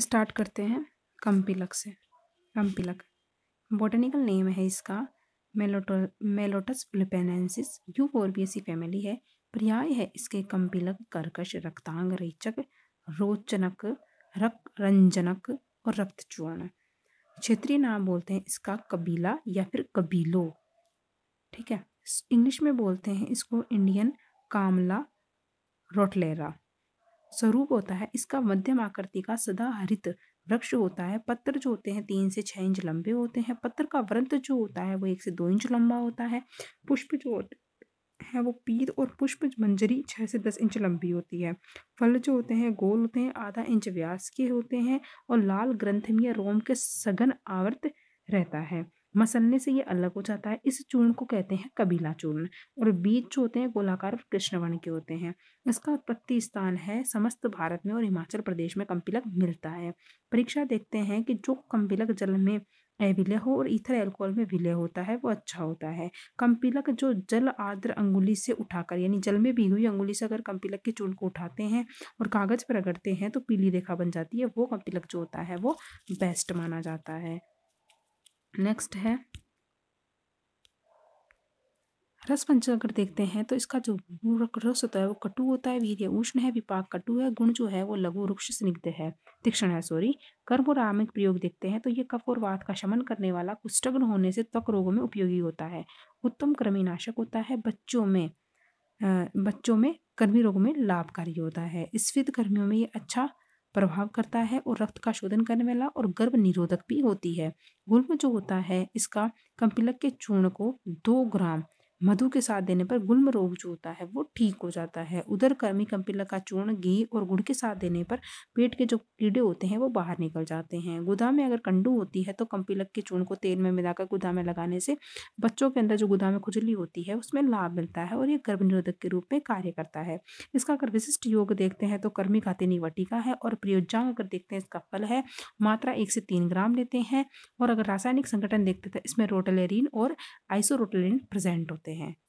start करते हैं कम्पिलक से कम्पिलक बोटेनिकल नेम है इसका मेलोटो मेलोटस फिलिपेनेंसिस यू फोरबियसी फैमिली है पर्याय है इसके कम्पिलक कर्कश रक्तांग रेचक रोचनक रक्त रंजनक और रक्तचूर्ण क्षेत्रीय नाम बोलते हैं इसका कबीला या फिर कबीलो ठीक है इंग्लिश में बोलते हैं इसको इंडियन कामला रोटलेरा स्वरूप होता है इसका मध्यम आकृति का सदा हरित वृक्ष होता है पत्र जो होते हैं तीन से छः इंच लंबे होते हैं पत्र का व्रंत जो होता है वो एक से दो इंच लंबा होता है पुष्प जो होते है वो पीत और पुष्प मंजरी छः से दस इंच लंबी होती है फल जो होते हैं गोल होते हैं आधा इंच व्यास के होते हैं और लाल ग्रंथमीय रोम के सघन आवर्त रहता है मसलने से ये अलग हो जाता है इस चूर्ण को कहते हैं कबीला चूर्ण और बीज जो होते हैं गोलाकार और कृष्णवर्ण के होते हैं इसका उत्पत्ति स्थान है समस्त भारत में और हिमाचल प्रदेश में कंपिलक मिलता है परीक्षा देखते हैं कि जो कंपिलक जल में विलय हो और इथर एल्कोहल में विलय होता है वो अच्छा होता है कंपिलक जो जल आर्द्र अंगुली से उठाकर यानी जल में भी हुई अंगुली से अगर कंपिलक के चूर्ण को उठाते हैं और कागज पर रगड़ते हैं तो पीली रेखा बन जाती है वो कंपिलक जो होता है वो बेस्ट माना जाता है नेक्स्ट है रस पंचम अगर देखते हैं तो इसका जो रस होता है वो कटु होता है वीर्य उष्ण है विपाक कटु है गुण जो है वो लघु वृक्ष स्निग्ध है तीक्षण है सॉरी कर्म और आमिक प्रयोग देखते हैं तो ये कफ और वात का शमन करने वाला कुष्ठग्न होने से त्वक रोगों में उपयोगी होता है उत्तम कृमिनाशक होता है बच्चों में बच्चों में कर्मी रोगों में लाभकारी होता है स्फित कर्मियों में ये अच्छा प्रभाव करता है और रक्त का शोधन करने वाला और गर्भ निरोधक भी होती है गुल्म जो होता है इसका कम्पिलक के चूर्ण को दो ग्राम मधु के साथ देने पर गुलम रोग जो होता है वो ठीक हो जाता है उधर कर्मी कंपिला का चूर्ण घी और गुड़ के साथ देने पर पेट के जो कीड़े होते हैं वो बाहर निकल जाते हैं गुदा में अगर कंडू होती है तो कंपिलक के चूर्ण को तेल में मिलाकर गुदा में लगाने से बच्चों के अंदर जो गुदा में खुजली होती है उसमें लाभ मिलता है और ये गर्भ निरोधक के रूप में कार्य करता है इसका अगर विशिष्ट योग देखते हैं तो कर्मी घाते वटिका है और प्रयोजांग अगर देखते हैं इसका फल है मात्रा एक से तीन ग्राम लेते हैं और अगर रासायनिक संगठन देखते हैं तो इसमें रोटलेरिन और आइसोरोटलेरिन प्रेजेंट होता है करते हैं